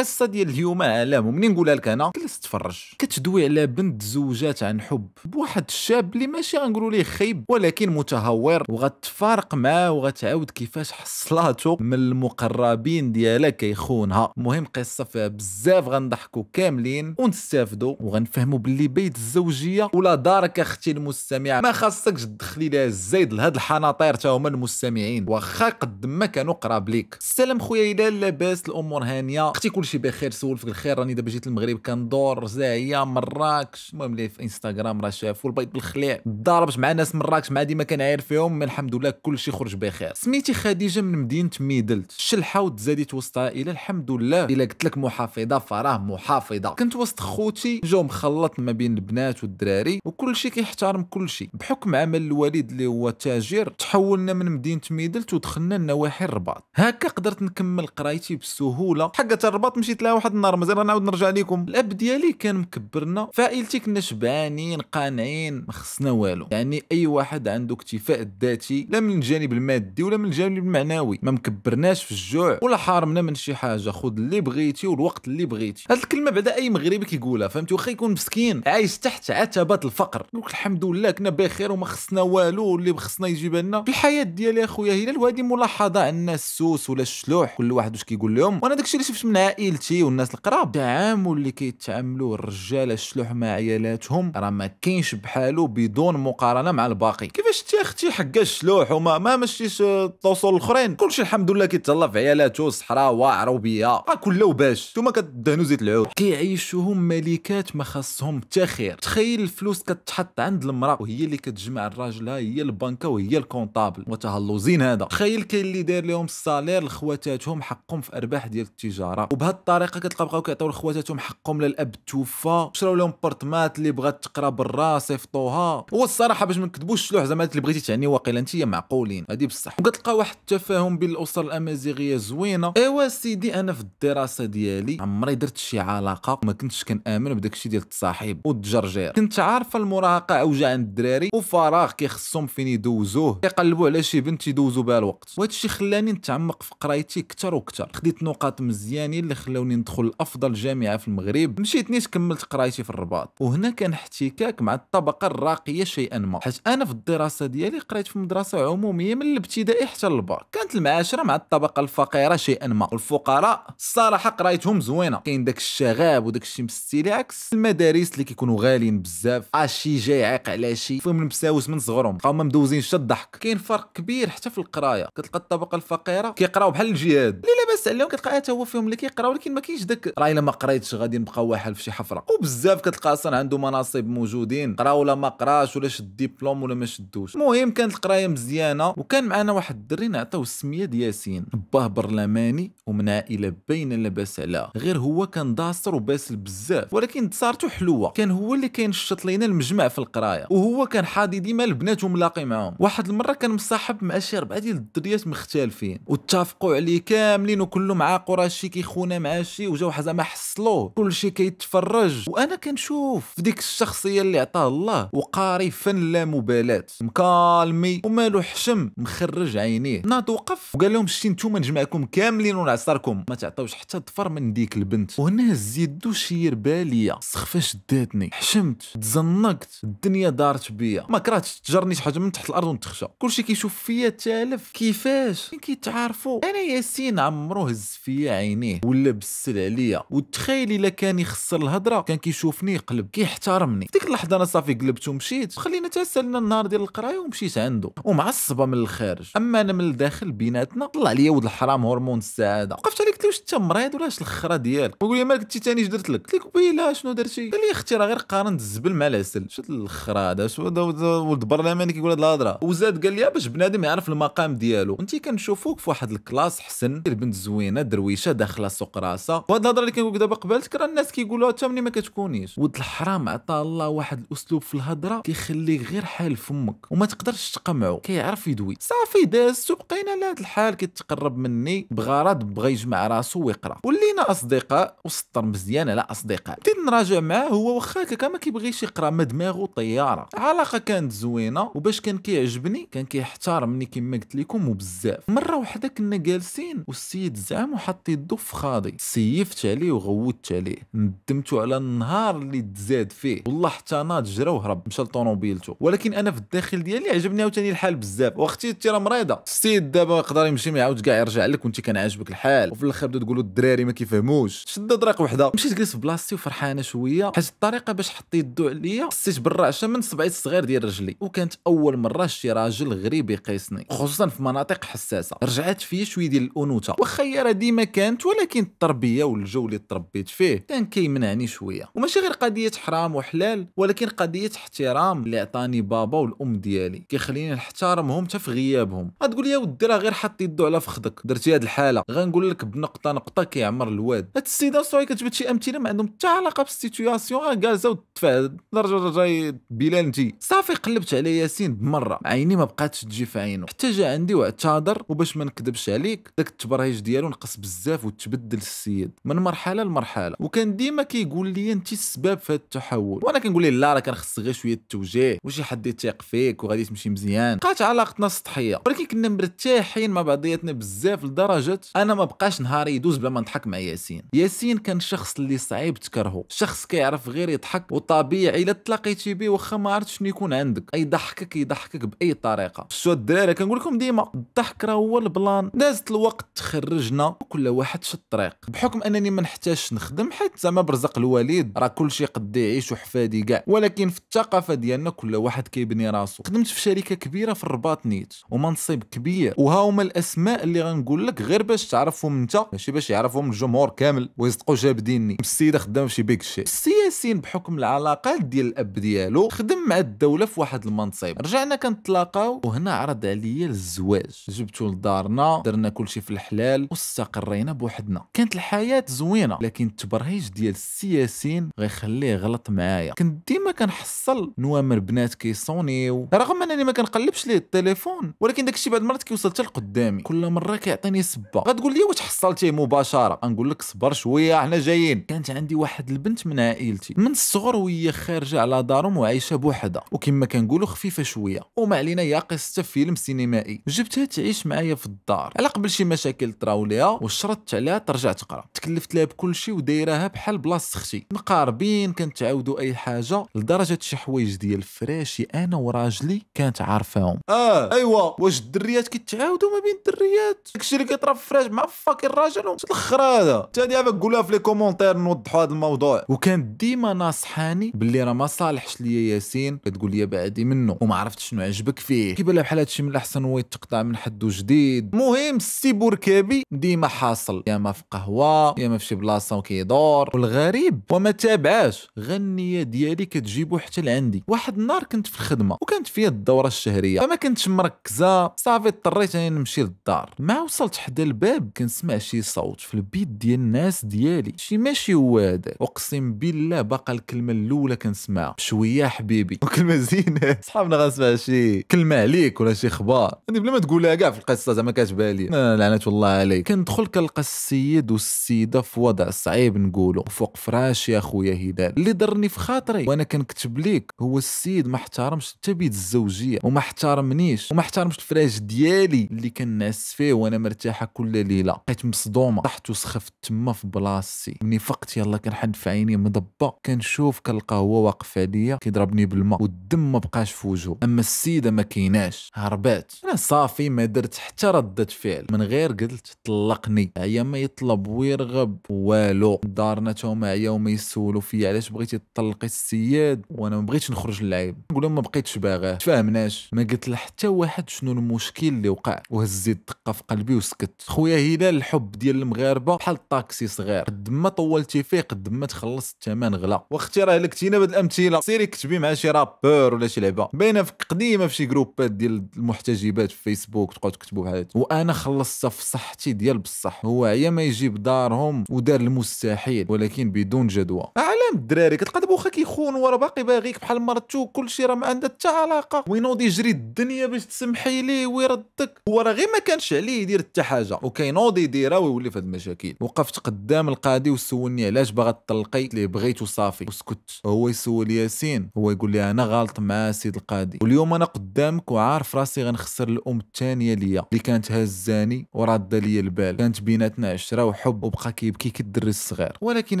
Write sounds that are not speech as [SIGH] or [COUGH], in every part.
القصه ديال اليوم اعلام ومنين نقولها لك انا جلست تفرج كتدوي على بنت زوجات عن حب بواحد الشاب اللي ماشي غنقولوا ليه خيب ولكن متهور وغتفارق معاه وغتعاود كيفاش حصلاته من المقربين ديالها كيخونها المهم قصه فيها بزاف غنضحكوا كاملين ونستافدوا وغنفهموا باللي بيت الزوجيه ولا دارك اختي المستمعه ما خاصكش تدخلي لها الزايد لهاد الحناطير تا هما المستمعين واخا قد ما كانوا قراب ليك السلام خويا الا لاباس الامور هانيه اختي كلشي كلشي بخير سولفك الخير راني دابا جيت المغرب كندور زاهيه مراكش المهم اللي في انستغرام راه شافو البيض بالخليع ضربت مع ناس مراكش مع ديما كنعاير فيهم الحمد لله كلشي خرج بخير سميتي خديجه من مدينه ميدلت الشلحه وتزاديت وسط عائله الحمد لله الا قلت لك محافظه فراه محافظه كنت وسط خوتي جو مخلط ما بين البنات والدراري وكلشي كيحترم كلشي بحكم عمل الوالد اللي هو تاجر تحولنا من مدينه ميدلت ودخلنا لنواحي الرباط هكا قدرت نكمل قرايتي بسهوله حقا الرباط مشيت لها واحد النهار مازال غنعاود نرجع لكم الاب ديالي كان مكبرنا فعائلتي كنا شبعانين قانعين ما خصنا والو يعني اي واحد عنده اكتفاء ذاتي لا من الجانب المادي ولا من الجانب المعنوي ما مكبرناش في الجوع ولا حارمنا من شي حاجه خذ اللي بغيتي والوقت اللي بغيتي هاد الكلمه بعدا اي مغربي كيقولها فهمتي واخا يكون مسكين عايش تحت عتبه الفقر نقول الحمد لله كنا بخير وما خصنا والو واللي خصنا يجيب لنا في الحياه ديالي اخويا هلال وهذه ملاحظه عن الناس السوس ولا الشلوح كل واحد واش كيقول لهم وانا داكشي اللي شفت من عائلتي والناس القراب التعامل اللي كيتعاملوا الرجال الشلوح مع عيالاتهم راه ما كاينش بحالو بدون مقارنه مع الباقي كيفاش انت اختي حق الشلوح وما ما مشيش توصل الاخرين كلشي الحمد لله كيتهلا في عيالاته الصحراء واعره وبيا آه، كله وباش نتوما كدهنوا زيت العود كيعيشوهم ملكات ما خاصهم حتى خير تخيل الفلوس كتحط عند المراه وهي اللي كتجمع الراجلها هي البنكه وهي الكونطابل وتهلوزين هذا تخيل كاين اللي داير لهم الصالير لخواتاتهم حقهم في ارباح ديال التجاره وبها بهذه الطريقه كتلقى بقاو كيعطيو لخواتاتهم حقهم للاب توفى شراو لهم بارطمات اللي بغات تقرا برا صيفطوها هو الصراحه باش ما نكذبوش شلوح زعما اللي بغيتي تعني واقيلا انت معقولين هادي بصح وكتلقى واحد التفاهم بين الاسر الامازيغيه زوينه ايوا سيدي انا في الدراسه ديالي عمري درت شي علاقه وما كنتش كنامن بداك الشيء ديال التصاحب والتجرجير كنت عارفه المراهقه اوجع عند الدراري وفراغ كيخصهم فين يدوزوه كيقلبوا على شي بنت يدوزوا بها الوقت وهادشي خلاني نتعمق في قرايتي اكثر واكثر خديت نقاط مزيانين اللي خلاوني ندخل لافضل جامعه في المغرب مشيت نيش كملت قرايتي في الرباط وهنا كان احتكاك مع الطبقه الراقيه شيئا ما حيت انا في الدراسه ديالي قريت في مدرسه عموميه من الابتدائي حتى الباك كانت المعاشره مع الطبقه الفقيره شيئا ما والفقراء الصراحه قرايتهم زوينه كاين داك الشغاب وداك الشيء مستيلي عكس المدارس اللي كيكونوا غاليين بزاف اشي جاي عاق على شي فيهم المساوس من صغرهم بقاو ما مدوزينش حتى الضحك كاين فرق كبير حتى في القرايه كتلقى الطبقه الفقيره كيقراو بحال الجهاد اللي لاباس عليهم كتلقى حتى هو فيهم اللي كيقراو ولكن ما كاينش داك راه الا ما قريتش غادي نبقى واحد في شي حفره وبزاف كتلقى اصلا عنده مناصب موجودين قرا ولا ما قراش ولا شد ديبلوم ولا ما شدوش المهم كانت القرايه مزيانه وكان معنا واحد الدري نعطيو السميه ديال ياسين باه برلماني ومن عائله باينه لاباس عليها غير هو كان داصر وباسل بزاف ولكن تصارتو حلوه كان هو اللي كينشط لينا المجمع في القرايه وهو كان حاضي ديما البنات وملاقي معاهم واحد المره كان مصاحب مع شي ربعه ديال الدريات مختلفين واتفقوا عليه كاملين وكلهم عاقوا راه شي كيخونا مع ماشي وجاو زعما حصلوه كلشي كيتفرج وانا كنشوف في ديك الشخصيه اللي عطاه الله وقاري فن لا مبالاه مكالمي ومالو حشم مخرج عينيه ناض وقف وقال لهم شتي نتوما نجمعكم كاملين ونعصركم ما تعطيوش حتى ظفر من ديك البنت وهنا زيدو شير باليا سخفه شداتني حشمت تزنقت الدنيا دارت بيا ما كرهتش تجرني شي حاجه من تحت الارض ونتخشى كلشي كيشوف فيا تالف كيفاش كيتعارفوا انا ياسين عمرو هز فيا عينيه ولا ولا بالسل عليا وتخيل الا كان يخسر الهضره كان كيشوفني يقلب كيحترمني ديك اللحظه انا صافي قلبت ومشيت خلينا تسالنا النهار ديال القرايه ومشيت عنده ومعصبه من الخارج اما انا من الداخل بيناتنا طلع ليا ولد الحرام هرمون السعاده وقفت عليه قلت له واش انت مريض ولا اش الخره ديالك قول لي مالك انت ثاني اش درت لك قلت لك ويلا شنو درتي قال لي اختي راه غير قارنت الزبل مع العسل شت الاخره هذا شو ولد برلماني كيقول هاد الهضره وزاد قال لي باش بنادم يعرف المقام ديالو انت كنشوفوك في واحد الكلاس حسن البنت زوينه درويشه داخله سوق راسها وهاد الهضره اللي كنقول دابا قبلتك راه الناس كيقولوها حتى ملي ما كتكونيش ولد الحرام عطى الله واحد الاسلوب في الهضره كيخليك غير حال فمك وما تقدرش تقمعو كيعرف يدوي صافي دازت وبقينا لهاد الحال كيتقرب مني بغرض بغى يجمع راسو ويقرا ولينا اصدقاء وسطر مزيان على اصدقاء بديت نراجع معاه هو واخا هكا ما كيبغيش يقرا ما دماغو طياره العلاقه كانت زوينه وباش كان كيعجبني كان كيحترمني كما قلت لكم وبزاف مره وحده كنا جالسين والسيد زعم وحط يدو في خاضي الماضي سيفت عليه وغوتت عليه ندمتو على النهار اللي تزاد فيه والله حتى ناض جرى وهرب مشى لطوموبيلته ولكن انا في الداخل ديالي عجبني عاوتاني الحال بزاف واختي انت راه مريضه السيد دابا يقدر يمشي ما يعاودش كاع يرجع لك وانت كان عاجبك الحال وفي الاخر بدو تقولوا الدراري ما كيفهموش شد طريق وحده مشيت جلست في بلاصتي وفرحانه شويه حيت الطريقه باش حط يدو عليا حسيت بالرعشه من صبعي الصغير ديال رجلي وكانت اول مره شي راجل غريب يقيسني خصوصا في مناطق حساسه رجعت فيا شويه ديال الانوثه واخا ديما كانت ولكن التربيه والجو اللي تربيت فيه كان كيمنعني شويه وماشي غير قضيه حرام وحلال ولكن قضيه احترام اللي عطاني بابا والام ديالي كيخليني نحترمهم حتى في غيابهم غتقول لي ودي راه غير حط يدو على فخدك درتي هاد الحاله غنقول لك بنقطه نقطه كيعمر الواد هاد السيده صوي كتجبد شي امثله ما عندهم حتى علاقه بالسيتوياسيون جالسه وتدفع درجه جاي بلانتي صافي قلبت على ياسين بمره عيني ما بقاتش تجي في عينو حتى جا عندي واعتذر وباش ما نكذبش عليك داك التبرهيج ديالو نقص بزاف وتبدل ديال السيد من مرحله لمرحله وكان ديما كيقول لي انت السبب في هذا التحول وانا كنقول ليه لا راه كان خصك غير شويه التوجيه وشي حد يثق فيك وغادي تمشي مزيان بقات علاقتنا سطحيه ولكن كنا مرتاحين مع بعضياتنا بزاف لدرجه انا ما بقاش نهاري يدوز بلا ما نضحك مع ياسين ياسين كان شخص اللي صعيب تكرهه شخص كيعرف غير يضحك وطبيعي الا تلاقيتي به واخا ما عرفتش شنو يكون عندك اي ضحكك يضحكك باي طريقه شو الدراري كنقول لكم ديما الضحك راه هو البلان دازت الوقت تخرجنا وكل واحد شط طريق الطريق بحكم انني ما نحتاجش نخدم حيت زعما برزق الوالد راه كلشي قد يعيش وحفادي كاع ولكن في الثقافه ديالنا كل واحد كيبني راسو خدمت في شركه كبيره في الرباط نيت ومنصب كبير وها هما الاسماء اللي غنقول لك غير باش تعرفهم انت ماشي باش يعرفهم الجمهور كامل ويصدقوا جابديني السيده خدامه في شي بيك شي السيده ياسين بحكم العلاقات ديال الاب ديالو خدم مع الدوله في واحد المنصب رجعنا كنتلاقاو وهنا عرض عليا الزواج جبتو لدارنا درنا كلشي في الحلال واستقرينا بوحدنا كانت الحياه زوينه لكن التبرهيج ديال السياسين غيخليه غلط معايا كنت ديما كنحصل نوامر بنات كيصونيو رغم انني ما كنقلبش ليه التليفون ولكن داكشي بعد مرات كيوصل حتى لقدامي كل مره كيعطيني سبه غتقول لي واش حصلتيه مباشره نقول لك صبر شويه حنا جايين كانت عندي واحد البنت من عائلتي عائلتي من الصغر وهي خارجه على دارهم وعايشه بوحدها وكما كنقولوا خفيفه شويه وما علينا يا قصه فيلم سينمائي جبتها تعيش معايا في الدار على قبل شي مشاكل طراو ليها وشرطت عليها ترجع تقرا تكلفت لها بكلشي ودايراها بحال بلاصه اختي مقاربين كنتعاودوا اي حاجه لدرجه شي حوايج ديال الفراشي انا وراجلي كانت عارفاهم اه ايوا واش الدريات كيتعاودوا ما بين الدريات داكشي اللي كيطرا في الفراش مع فاكر الراجل واش هذا انت ديما قولها في لي كومونتير نوضحوا هذا الموضوع وكانت ديما ناصحاني باللي راه ما صالحش ليا ياسين كتقول لي بعدي منه وما عرفتش شنو عجبك فيه كيبان بحال هادشي من الاحسن هو يتقطع من حدو جديد المهم السي بوركابي ديما حاصل يا ما في قهوه يا ما في شي بلاصه وكيدور والغريب وما تابعاش غنيه ديالي كتجيبو حتى لعندي واحد النهار كنت في الخدمه وكانت فيا الدوره الشهريه فما كنتش مركزه صافي اضطريت اني نمشي للدار ما وصلت حدا الباب كنسمع شي صوت في البيت ديال الناس ديالي شي ماشي هو هذاك اقسم بالله الله باقا الكلمه الاولى كنسمعها بشويه حبيبي [LAUGHS] وكلمه زينه صحابنا غنسمع شي كلمه عليك ولا شي اخبار يعني بلا ما تقولها كاع في القصه زعما كاتبها لي لعنه الله عليك كندخل كنلقى السيد والسيده في وضع صعيب نقولوا فوق فراش يا خويا هلال اللي ضرني في خاطري وانا كنكتب ليك هو السيد ما احترمش حتى بيت الزوجيه وما احترمنيش وما احترمش الفراش ديالي اللي كنعس فيه وانا مرتاحه كل ليله بقيت مصدومه طحت وسخفت تما في بلاصتي مني فقت يلا كنحد في عيني مضب با كنشوف كنلقى هو واقف عليا كيضربني بالماء والدم ما بقاش في وجهه اما السيده ما كايناش هربات انا صافي ما درت حتى رده فعل من غير قلت طلقني هي ما يطلب ويرغب والو دارنا تا معايا وما يسولوا فيا علاش بغيتي تطلقي السياد وانا ما بغيتش نخرج للعيب نقول لهم ما بقيتش باغاه تفاهمناش ما قلت له حتى واحد شنو المشكل اللي وقع وهزيت دقه في قلبي وسكت خويا هلال الحب ديال المغاربه بحال الطاكسي صغير قد ما طولتي فيه قد ما تخلص الثمن نغلى واختي راه لكتينا بهاد الامثله سيري كتبي مع شي رابور ولا شي لعبه باينه في قديمه في شي جروبات ديال المحتجبات في فيسبوك تقعد تكتبوا بحال وانا خلصت في صحتي ديال بصح هو عيا ما يجيب دارهم ودار المستحيل ولكن بدون جدوى اعلام الدراري كتقاد واخا كيخون وراه باقي باغيك بحال مرتو كلشي راه ما عندها حتى علاقه وينوض يجري الدنيا باش تسمحي ليه ويردك هو راه غير ما كانش عليه يدير حتى حاجه وكينوض يديرها ويولي في هاد المشاكل وقفت قدام القاضي وسولني علاش باغا تطلقي اللي بغيت وصافي وسكت هو يسول ياسين هو يقول لي انا غلط مع سيد القاضي واليوم انا قدامك وعارف راسي غنخسر الام الثانيه ليا اللي كانت هزاني وراده ليا البال كانت بيناتنا عشره وحب وبقى كيبكي كالدري الصغير ولكن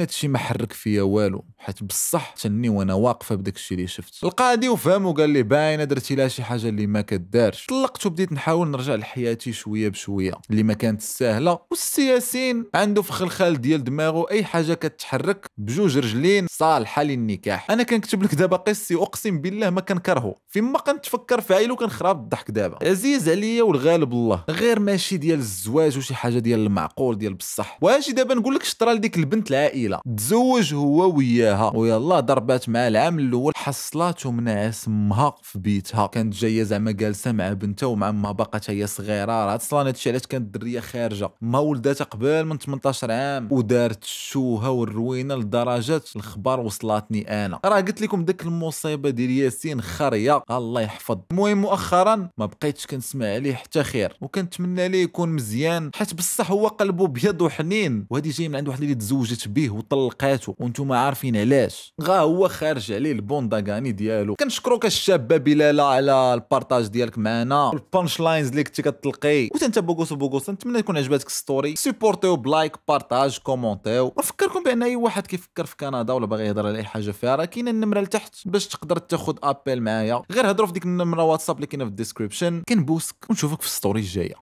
هادشي ما حرك فيا والو حيت بصح تني وانا واقفه بداك الشيء اللي شفت القاضي وفهم وقال لي باينه درتي لها شي حاجه اللي ما كدارش طلقت وبديت نحاول نرجع لحياتي شويه بشويه اللي ما كانت سهله والسياسين عنده في الخلخال ديال دماغه اي حاجه كتحرك بجوج رجلين منين صالحه للنكاح انا كنكتب لك دابا قصتي اقسم بالله ما كنكرهو فيما كنتفكر في عيلو كنخرب الضحك دابا عزيز عليا والغالب الله غير ماشي ديال الزواج وشي حاجه ديال المعقول ديال بصح واجي دابا نقول لك شطرا لديك البنت العائله تزوج هو وياها ويلا ضربات مع العام الاول حصلات من امها في بيتها كانت جايه زعما جالسه مع بنتها ومع امها باقا هي صغيره راه اصلا هادشي علاش كانت الدريه خارجه ما ولداتها قبل من 18 عام ودارت الشوهه والروينه لدرجه الخبر وصلاتني انا راه قلت لكم ديك المصيبه ديال ياسين خريه الله يحفظ المهم مؤخرا ما بقيتش كنسمع عليه حتى خير وكنتمنى ليه يكون مزيان حيت بصح هو قلبه بيض وحنين وهذه جاي من عند واحد اللي تزوجت به وطلقاته وانتم عارفين علاش غا هو خارج عليه البونداغاني ديالو كنشكروك الشابه بلاله على البارطاج ديالك معنا البانش لاينز اللي كنتي كتلقي وانت بوغوس بوغوس نتمنى يكون عجبتك الستوري سيبورتيو بلايك بارطاج كومونتيو ونفكركم بان اي واحد كيفكر في كندا هذا ولا باغي يهضر على اي حاجه فيها راه كاينه النمره لتحت باش تقدر تاخذ ابل معايا غير هضروا في ديك النمره واتساب اللي كاينه في الديسكريبشن كنبوسك ونشوفك في الستوري الجايه